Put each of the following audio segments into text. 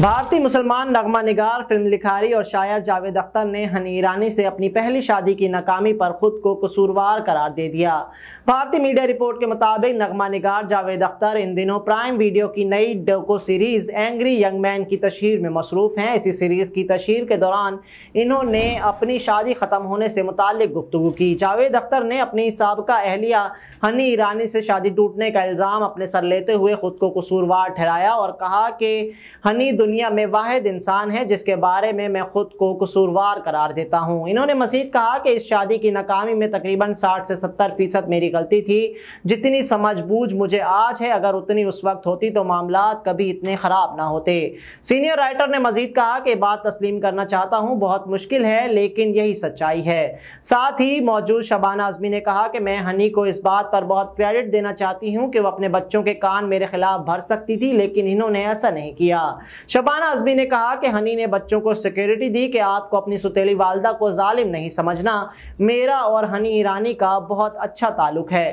भारतीय मुसलमान नगमा निगार फिल्म लिखारी और शायर जावेद अख्तर ने हनी ईरानी से अपनी पहली शादी की नाकामी पर खुद को कसूरवार करार दे दिया भारतीय मीडिया रिपोर्ट के मुताबिक नगमा निगार जावेद अख्तर इन दिनों प्राइम वीडियो की नई डोको सीरीज एंग्री यंग मैन की तशहर में मसरूफ़ हैं इसी सीरीज़ की तशहर के दौरान इन्होंने अपनी शादी ख़त्म होने से मुतल गुफ्तु की जावेद अख्तर ने अपनी सबका अहलिया हनी ईरानी से शादी टूटने का इल्ज़ाम अपने सर लेते हुए ख़ुद को कसूरवार ठहराया और कहा कि हनी दुनिया में वाद इंसान है जिसके बारे में मैं खुद को कसूरवार करार देता हूँ इन्होंने मजीद कहा कि इस शादी की नाकामी में तकरीबन साठ से सत्तर फ़ीसद मेरी गलती थी जितनी समझ बूझ मुझे आज है अगर उतनी उस वक्त होती तो मामला कभी इतने ख़राब ना होते सीनियर राइटर ने मजीद कहा कि बात तस्लीम करना चाहता हूँ बहुत मुश्किल है लेकिन यही सच्चाई है साथ ही मौजूद शबाना आजमी ने कहा कि मैं हनी को इस बात पर बहुत क्रेडिट देना चाहती हूँ कि वह अपने बच्चों के कान मेरे खिलाफ भर सकती थी लेकिन इन्होंने ऐसा नहीं किया शबाना आजमी ने कहा कि हनी ने बच्चों को सिक्योरिटी दी कि आपको अपनी सुतीली वालदा को जालिम नहीं समझना मेरा और हनी ईरानी का बहुत अच्छा ताल्लुक है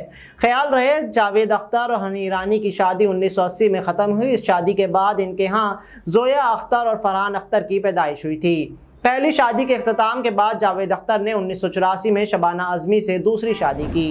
ख्याल रहे जावेद अख्तर और हनी ईरानी की शादी अस्सी में ख़त्म हुई इस शादी के बाद इनके यहाँ जोया अख्तर और फरहान अख्तर की पैदाइश हुई थी पहली शादी के अख्ताम के बाद जावेद अख्तर ने उन्नीस में शबाना आजमी से दूसरी शादी की